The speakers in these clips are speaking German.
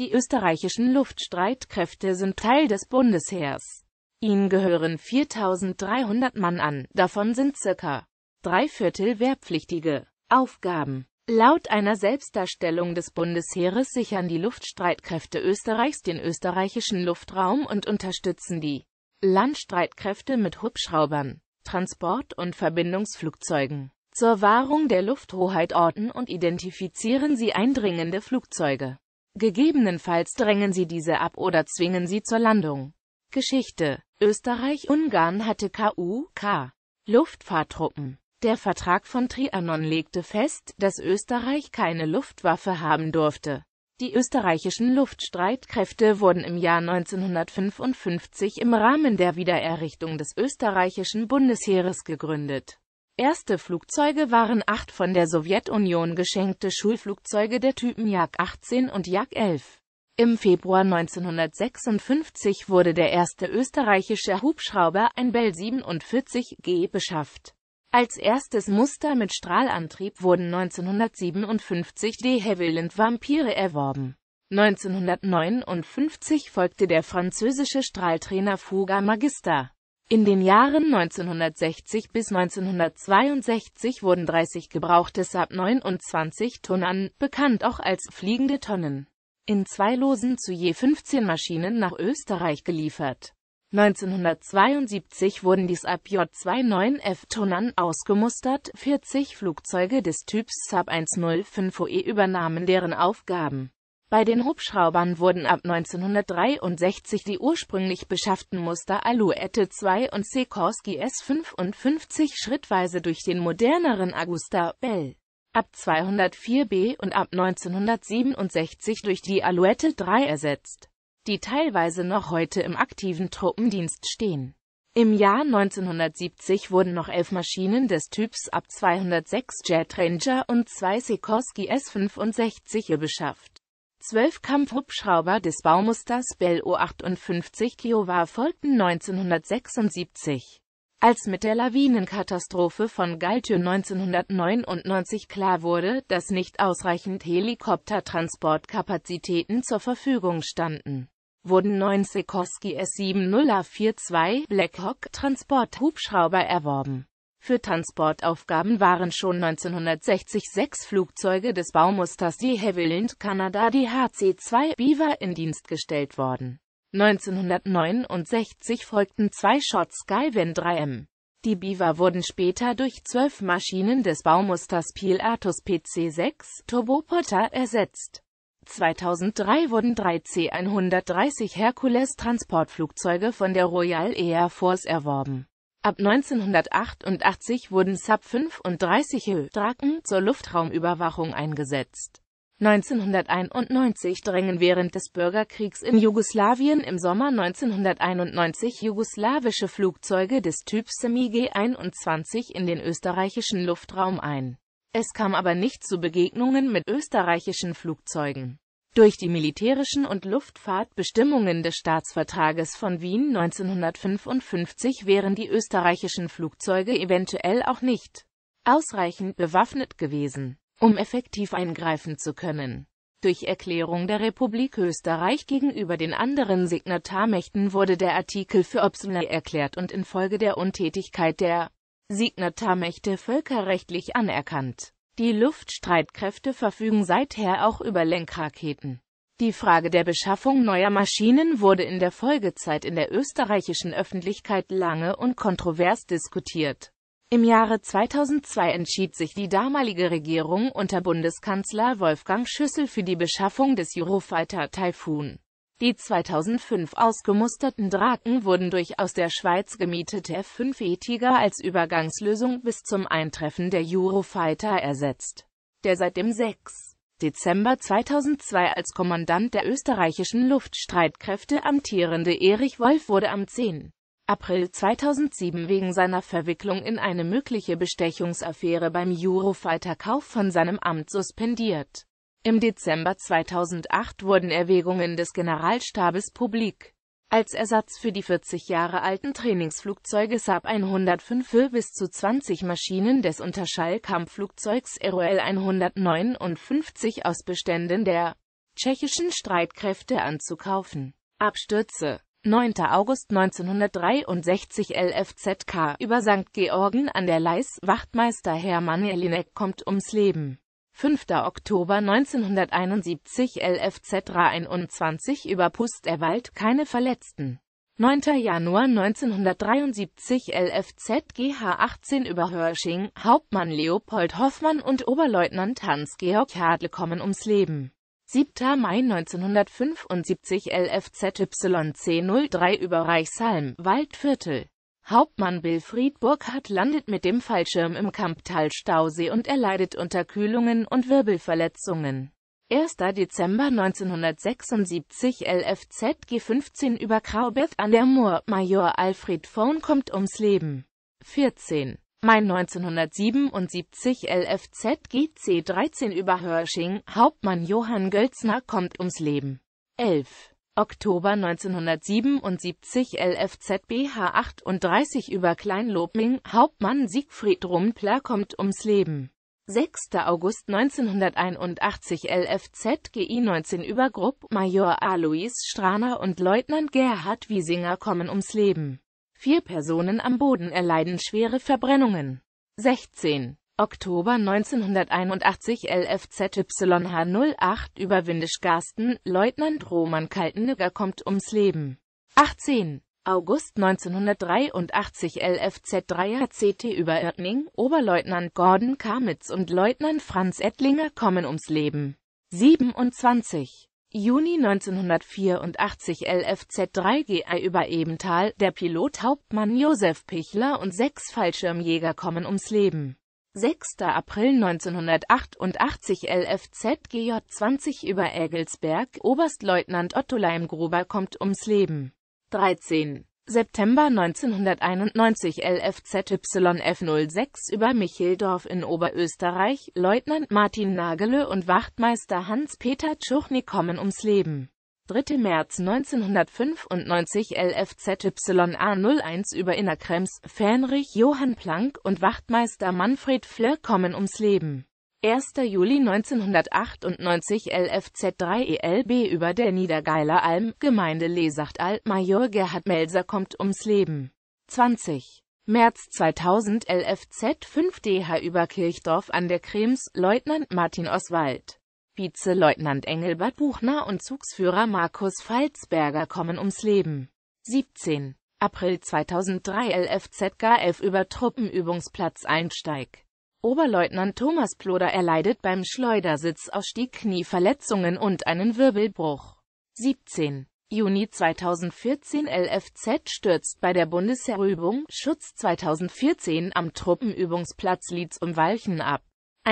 Die österreichischen Luftstreitkräfte sind Teil des Bundesheers. Ihnen gehören 4.300 Mann an, davon sind ca. drei Viertel wehrpflichtige Aufgaben. Laut einer Selbstdarstellung des Bundesheeres sichern die Luftstreitkräfte Österreichs den österreichischen Luftraum und unterstützen die Landstreitkräfte mit Hubschraubern, Transport- und Verbindungsflugzeugen. Zur Wahrung der Lufthoheit orten und identifizieren sie eindringende Flugzeuge. Gegebenenfalls drängen sie diese ab oder zwingen sie zur Landung. Geschichte Österreich-Ungarn hatte KUK Luftfahrtruppen. Der Vertrag von Trianon legte fest, dass Österreich keine Luftwaffe haben durfte. Die österreichischen Luftstreitkräfte wurden im Jahr 1955 im Rahmen der Wiedererrichtung des österreichischen Bundesheeres gegründet Erste Flugzeuge waren acht von der Sowjetunion geschenkte Schulflugzeuge der Typen Jak 18 und Jak 11. Im Februar 1956 wurde der erste österreichische Hubschrauber, ein Bell 47G, beschafft. Als erstes Muster mit Strahlantrieb wurden 1957 die Havilland Vampire erworben. 1959 folgte der französische Strahltrainer Fuga Magister. In den Jahren 1960 bis 1962 wurden 30 gebrauchte Saab 29 Tonnen bekannt auch als «fliegende Tonnen», in zwei Losen zu je 15 Maschinen nach Österreich geliefert. 1972 wurden die Saab J29F Tonnen ausgemustert, 40 Flugzeuge des Typs Saab 105 OE übernahmen deren Aufgaben. Bei den Hubschraubern wurden ab 1963 die ursprünglich beschafften Muster Alouette 2 und Sikorsky S-55 schrittweise durch den moderneren Augusta Bell ab 204b und ab 1967 durch die Alouette 3 ersetzt, die teilweise noch heute im aktiven Truppendienst stehen. Im Jahr 1970 wurden noch elf Maschinen des Typs ab 206 Jet Ranger und zwei Sikorsky S-65 beschafft. Zwölf Kampfhubschrauber des Baumusters Bell O58 Kiowa folgten 1976. Als mit der Lawinenkatastrophe von Galtür 1999 klar wurde, dass nicht ausreichend Helikoptertransportkapazitäten zur Verfügung standen, wurden neun Sikorsky S-70A-42 Blackhawk Transporthubschrauber erworben. Für Transportaufgaben waren schon 1960 sechs Flugzeuge des Baumusters die Havilland Canada die hc 2 Beaver in Dienst gestellt worden. 1969 folgten zwei Shot Skywin 3M. Die Beaver wurden später durch zwölf Maschinen des Baumusters Peel Artus PC6 Turbopotter ersetzt. 2003 wurden drei C-130 Hercules Transportflugzeuge von der Royal Air Force erworben. Ab 1988 wurden Sub-35 Draken zur Luftraumüberwachung eingesetzt. 1991 drängen während des Bürgerkriegs in Jugoslawien im Sommer 1991 jugoslawische Flugzeuge des Typs Semi G21 in den österreichischen Luftraum ein. Es kam aber nicht zu Begegnungen mit österreichischen Flugzeugen. Durch die militärischen und Luftfahrtbestimmungen des Staatsvertrages von Wien 1955 wären die österreichischen Flugzeuge eventuell auch nicht ausreichend bewaffnet gewesen, um effektiv eingreifen zu können. Durch Erklärung der Republik Österreich gegenüber den anderen Signatarmächten wurde der Artikel für obsolet erklärt und infolge der Untätigkeit der Signatarmächte völkerrechtlich anerkannt die Luftstreitkräfte verfügen seither auch über Lenkraketen. Die Frage der Beschaffung neuer Maschinen wurde in der Folgezeit in der österreichischen Öffentlichkeit lange und kontrovers diskutiert. Im Jahre 2002 entschied sich die damalige Regierung unter Bundeskanzler Wolfgang Schüssel für die Beschaffung des Eurofighter Typhoon. Die 2005 ausgemusterten Draken wurden durch aus der Schweiz gemietete F5E Tiger als Übergangslösung bis zum Eintreffen der Eurofighter ersetzt, der seit dem 6. Dezember 2002 als Kommandant der österreichischen Luftstreitkräfte amtierende Erich Wolf wurde am 10. April 2007 wegen seiner Verwicklung in eine mögliche Bestechungsaffäre beim Eurofighter-Kauf von seinem Amt suspendiert im Dezember 2008 wurden Erwägungen des Generalstabes publik. Als Ersatz für die 40 Jahre alten Trainingsflugzeuge Saab 105 für bis zu 20 Maschinen des Unterschallkampfflugzeugs ROL 159 aus Beständen der tschechischen Streitkräfte anzukaufen. Abstürze 9. August 1963 LFZK über St. Georgen an der Leis, Wachtmeister Hermann Jelinek kommt ums Leben. 5. Oktober 1971 LFZ 21 über Pusterwald, keine Verletzten. 9. Januar 1973 LFZ GH 18 über Hörsching, Hauptmann Leopold Hoffmann und Oberleutnant Hans-Georg Hadle kommen ums Leben. 7. Mai 1975 LFZ YC 03 über Reichshalm, Waldviertel. Hauptmann Wilfried Burkhardt landet mit dem Fallschirm im Kamptal-Stausee und erleidet Unterkühlungen und Wirbelverletzungen. 1. Dezember 1976 LFZ G15 über Kraubert an der Moor, Major Alfred Phone kommt ums Leben. 14. Mai 1977 LFZ GC13 über Hörsching, Hauptmann Johann Gölzner kommt ums Leben. 11. Oktober 1977 LFZBH 38 über Kleinlobming, Hauptmann Siegfried Rumpler kommt ums Leben. 6. August 1981 LFZGI 19 über Grupp Major Alois Strahner und Leutnant Gerhard Wiesinger kommen ums Leben. Vier Personen am Boden erleiden schwere Verbrennungen. 16. Oktober 1981 LFZYH08 über Windischgarsten, Leutnant Roman Kaltenegger kommt ums Leben. 18. August 1983 LFZ3HCT über Irtning, Oberleutnant Gordon Kamitz und Leutnant Franz Ettlinger kommen ums Leben. 27. Juni 1984 LFZ3GI über Ebenthal, der Pilot Hauptmann Josef Pichler und sechs Fallschirmjäger kommen ums Leben. 6. April 1988 LFZ gj 20 über Egelsberg, Oberstleutnant Otto Leimgruber kommt ums Leben. 13. September 1991 LFZYF06 über Micheldorf in Oberösterreich, Leutnant Martin Nagele und Wachtmeister Hans-Peter Tschuchny kommen ums Leben. 3. März 1995 LFZYA01 über Innerkrems, Fähnrich, Johann Planck und Wachtmeister Manfred Fleur kommen ums Leben. 1. Juli 1998 LFZ3ELB e über der Niedergeiler Alm, Gemeinde Lesachtal, Major Gerhard Melser kommt ums Leben. 20. März 2000 LFZ 5DH über Kirchdorf an der Krems, Leutnant Martin Oswald. Vizeleutnant Engelbert Buchner und Zugsführer Markus Falzberger kommen ums Leben. 17. April 2003 LFZKF über Truppenübungsplatz Einsteig. Oberleutnant Thomas Ploder erleidet beim Schleudersitz Schleudersitzausstieg Knieverletzungen und einen Wirbelbruch. 17. Juni 2014 LFZ stürzt bei der Bundesheerübung Schutz 2014 am Truppenübungsplatz Lietz um Walchen ab.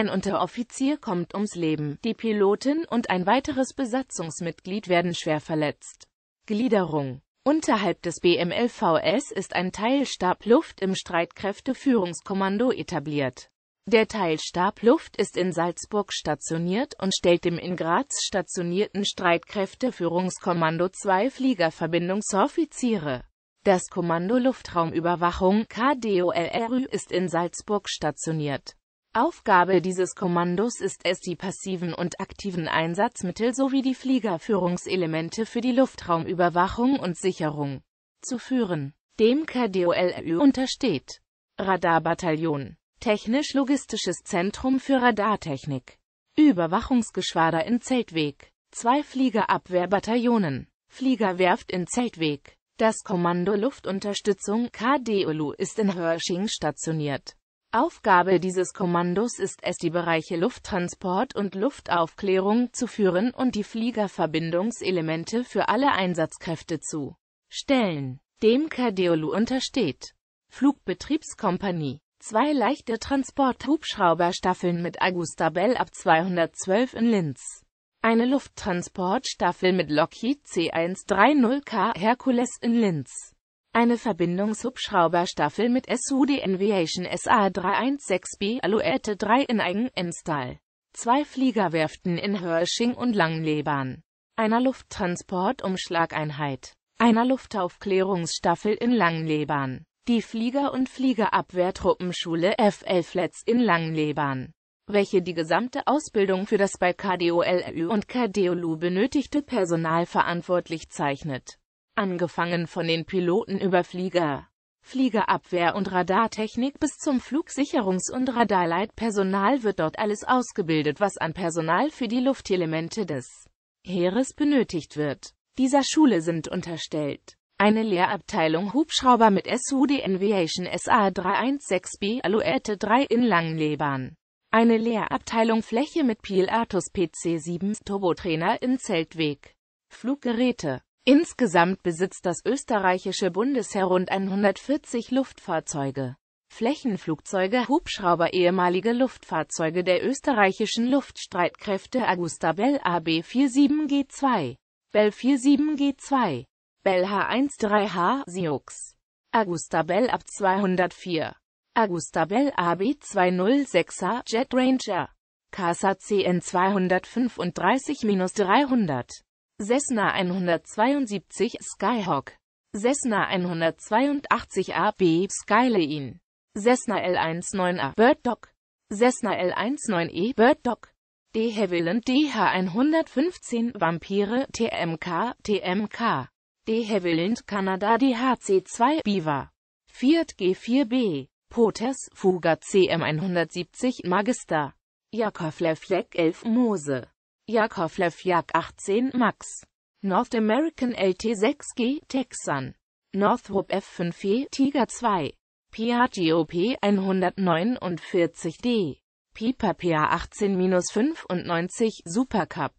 Ein Unteroffizier kommt ums Leben, die Pilotin und ein weiteres Besatzungsmitglied werden schwer verletzt. Gliederung Unterhalb des BMLVS ist ein Teilstab Luft im Streitkräfteführungskommando etabliert. Der Teilstab Luft ist in Salzburg stationiert und stellt dem in Graz stationierten Streitkräfteführungskommando zwei Fliegerverbindungsoffiziere. Das Kommando Luftraumüberwachung KDOLRÜ ist in Salzburg stationiert. Aufgabe dieses Kommandos ist es, die passiven und aktiven Einsatzmittel sowie die Fliegerführungselemente für die Luftraumüberwachung und Sicherung zu führen. Dem KDOLÖ untersteht Radarbataillon, Technisch-Logistisches Zentrum für Radartechnik, Überwachungsgeschwader in Zeltweg, zwei Fliegerabwehrbataillonen, Fliegerwerft in Zeltweg. Das Kommando Luftunterstützung KDOLU ist in Hörsching stationiert. Aufgabe dieses Kommandos ist es, die Bereiche Lufttransport und Luftaufklärung zu führen und die Fliegerverbindungselemente für alle Einsatzkräfte zu stellen. Dem Kadeolu untersteht Flugbetriebskompanie zwei leichte Transporthubschrauberstaffeln mit Augusta Bell ab 212 in Linz. Eine Lufttransportstaffel mit Lockheed C130K Hercules in Linz eine Verbindungshubschrauberstaffel mit SUD Aviation SA-316B Alouette 3 in Eigeninstall. Zwei Fliegerwerften in Hörsching und Langlebern. Einer Lufttransportumschlageinheit. Einer Luftaufklärungsstaffel in Langlebern. Die Flieger- und Fliegerabwehrtruppenschule FL Flats in Langlebern welche die gesamte Ausbildung für das bei KDOLU und KDOLU benötigte Personal verantwortlich zeichnet angefangen von den Piloten über Flieger, Fliegerabwehr und Radartechnik bis zum Flugsicherungs- und Radarleitpersonal wird dort alles ausgebildet, was an Personal für die Luftelemente des Heeres benötigt wird. Dieser Schule sind unterstellt eine Lehrabteilung Hubschrauber mit SUD Aviation SA316B Alouette 3 in Langlebern. Eine Lehrabteilung Fläche mit Pilatus PC7 Turbotrainer in Zeltweg. Fluggeräte Insgesamt besitzt das österreichische Bundesheer rund 140 Luftfahrzeuge. Flächenflugzeuge, Hubschrauber Ehemalige Luftfahrzeuge der österreichischen Luftstreitkräfte Augusta Bell AB-47G2, Bell 47G2, Bell H13H, Siux, Augusta Bell ab 204, Augusta Bell AB-206er, Jet Ranger, CASA CN 235-300 Cessna 172 Skyhawk, Cessna 182 AB Skyline, Cessna L19A Bird Dog, Cessna L19E Bird Dog, D. Havilland DH115 Vampire TMK TMK, D. Havilland Canada DHC2 Beaver, Fiat G4B, Poters Fuga CM170 Magister, Jakovlev Fleck 11 Mose. Jakovlev Jak 18 Max. North American LT6G Texan. Northrop F5E Tiger 2. Piaggio P149D. Piper PA18-95 Supercup.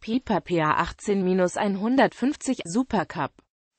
Piper PA18-150 Supercup.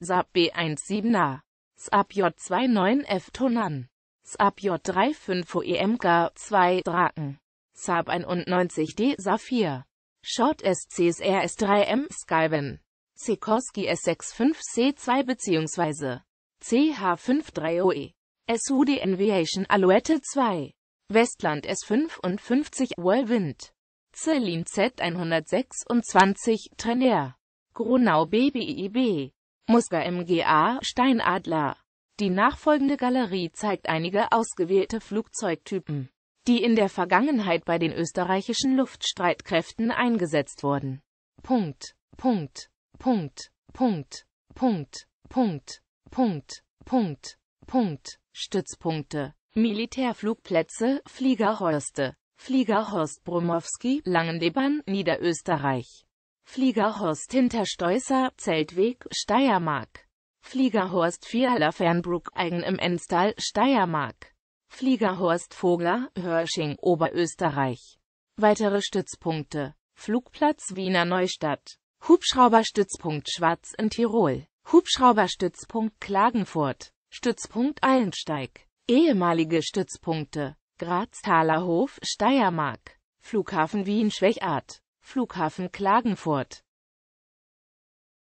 Saab B17A. Saab J29F Tonan. Saab J35 EMK 2 Draken. Saab 91D Saphir. Short SCSR S3M Skyben, Sikorsky S65C2 bzw. CH53OE, SUD Aviation Alouette 2, Westland S55 Whirlwind, Celine Z126, Trainer. Gronau BBIB, Muska MGA Steinadler. Die nachfolgende Galerie zeigt einige ausgewählte Flugzeugtypen die in der Vergangenheit bei den österreichischen Luftstreitkräften eingesetzt wurden. Punkt, Punkt, Punkt, Punkt, Punkt, Punkt, Punkt, Punkt, Punkt, Stützpunkte, Militärflugplätze, Fliegerhorste, Fliegerhorst Brumowski, Langendebann, Niederösterreich, Fliegerhorst Hintersteußer, Zeltweg, Steiermark, Fliegerhorst Vierler Fernbruck, Eigen im Enstal, Steiermark. Flieger Horst Vogler, Hörsching, Oberösterreich. Weitere Stützpunkte Flugplatz Wiener Neustadt Hubschrauberstützpunkt Schwarz in Tirol Hubschrauberstützpunkt Klagenfurt Stützpunkt Eilensteig Ehemalige Stützpunkte graz Hof, Steiermark Flughafen Wien schwächart Flughafen Klagenfurt